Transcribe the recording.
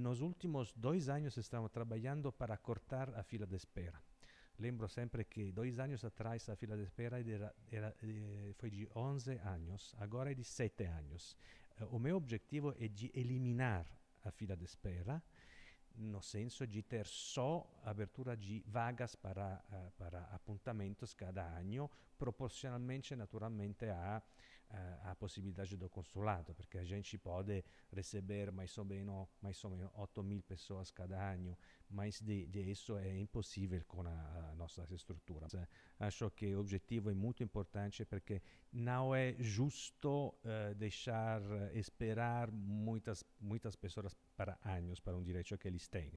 nos últimos dois anos estamos trabalhando para cortar a fila de espera. Lembro sempre che due anni atrás a fila de espera era, era, eh, foi de 11 anni, agora è di 7 anni. O meu objetivo è di eliminare a fila de espera no senso di ter só abertura di vagas para, uh, para appuntamentos cada anno, proporzionalmente naturalmente a possibilidade do consulato, perché a gente pode receber mais o meno, mais 8 mil persone cada anno, ma de, de isso é impossível com a, estrutura. Cioè, Acho che o objetivo é muito importante perché non è giusto lasciare eh, uh, esperar molte persone per anni, per para um direito que eles têm.